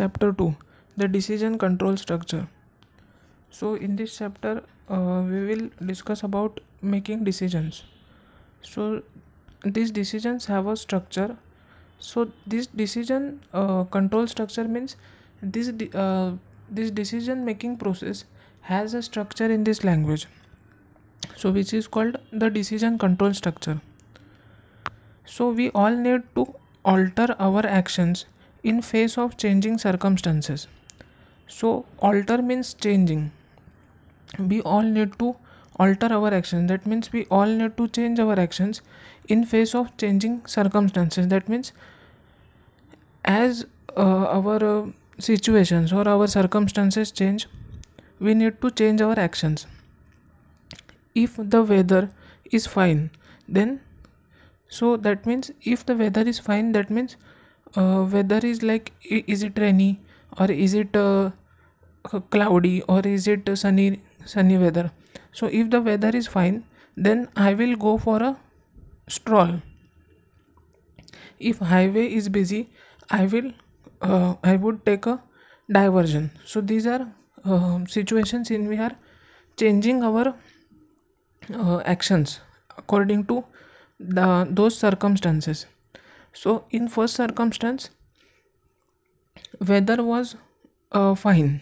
chapter 2 the decision control structure so in this chapter uh, we will discuss about making decisions so these decisions have a structure so this decision uh, control structure means this de- uh, this decision making process has a structure in this language so which is called the decision control structure so we all need to alter our actions in face of changing circumstances so alter means changing we all need to alter our actions that means we all need to change our actions in face of changing circumstances that means as uh, our uh, situations or our circumstances change we need to change our actions if the weather is fine then so that means if the weather is fine that means uh, weather is like is it rainy or is it uh, cloudy or is it sunny sunny weather so if the weather is fine then i will go for a stroll if highway is busy i will uh, i would take a diversion so these are uh, situations in we are changing our uh, actions according to the those circumstances so in first circumstance weather was uh, fine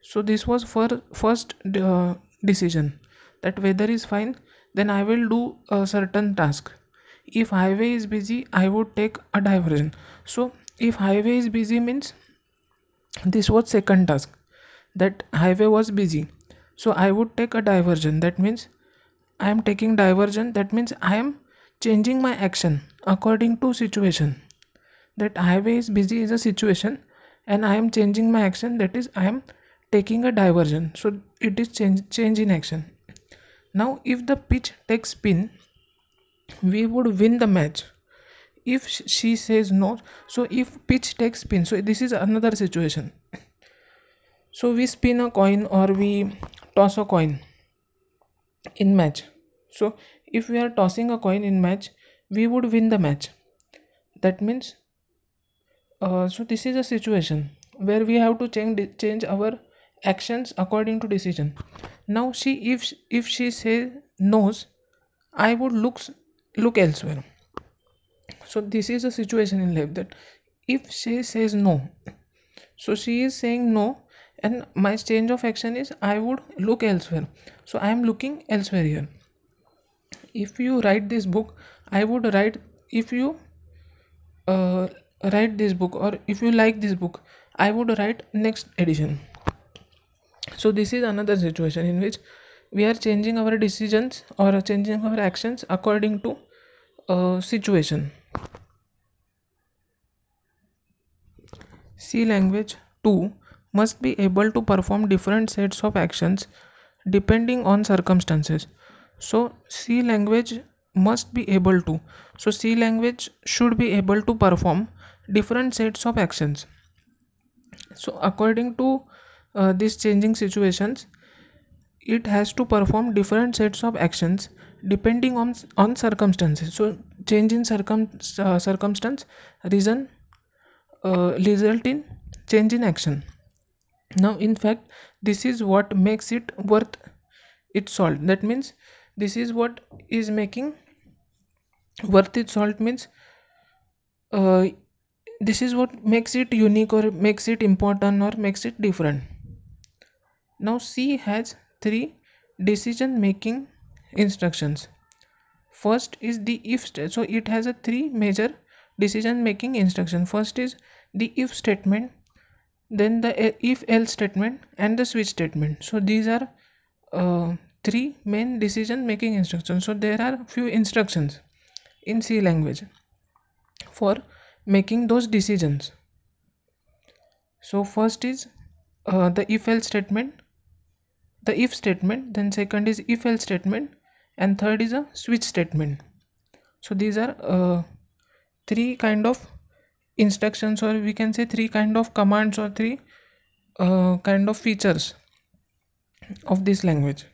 so this was for first uh, decision that weather is fine then i will do a certain task if highway is busy i would take a diversion so if highway is busy means this was second task that highway was busy so i would take a diversion that means i am taking diversion that means i am changing my action according to situation that highway is busy is a situation and i am changing my action that is i am taking a diversion so it is change change in action now if the pitch takes spin we would win the match if she says no so if pitch takes spin so this is another situation so we spin a coin or we toss a coin in match so if we are tossing a coin in match we would win the match that means uh, so this is a situation where we have to change change our actions according to decision now she if if she says no, i would look look elsewhere so this is a situation in life that if she says no so she is saying no and my change of action is i would look elsewhere so i am looking elsewhere here if you write this book i would write if you uh, write this book or if you like this book i would write next edition so this is another situation in which we are changing our decisions or changing our actions according to uh, situation c language 2 must be able to perform different sets of actions depending on circumstances so c language must be able to so c language should be able to perform different sets of actions so according to uh, these changing situations it has to perform different sets of actions depending on on circumstances so change in circum uh, circumstance reason uh, result in change in action now in fact this is what makes it worth its salt that means this is what is making worth it salt means uh, this is what makes it unique or makes it important or makes it different now c has three decision making instructions first is the if state so it has a three major decision making instruction first is the if statement then the if else statement and the switch statement so these are uh, three main decision making instructions so there are few instructions in c language for making those decisions so first is uh, the if else statement the if statement then second is if else statement and third is a switch statement so these are uh, three kind of instructions or we can say three kind of commands or three uh, kind of features of this language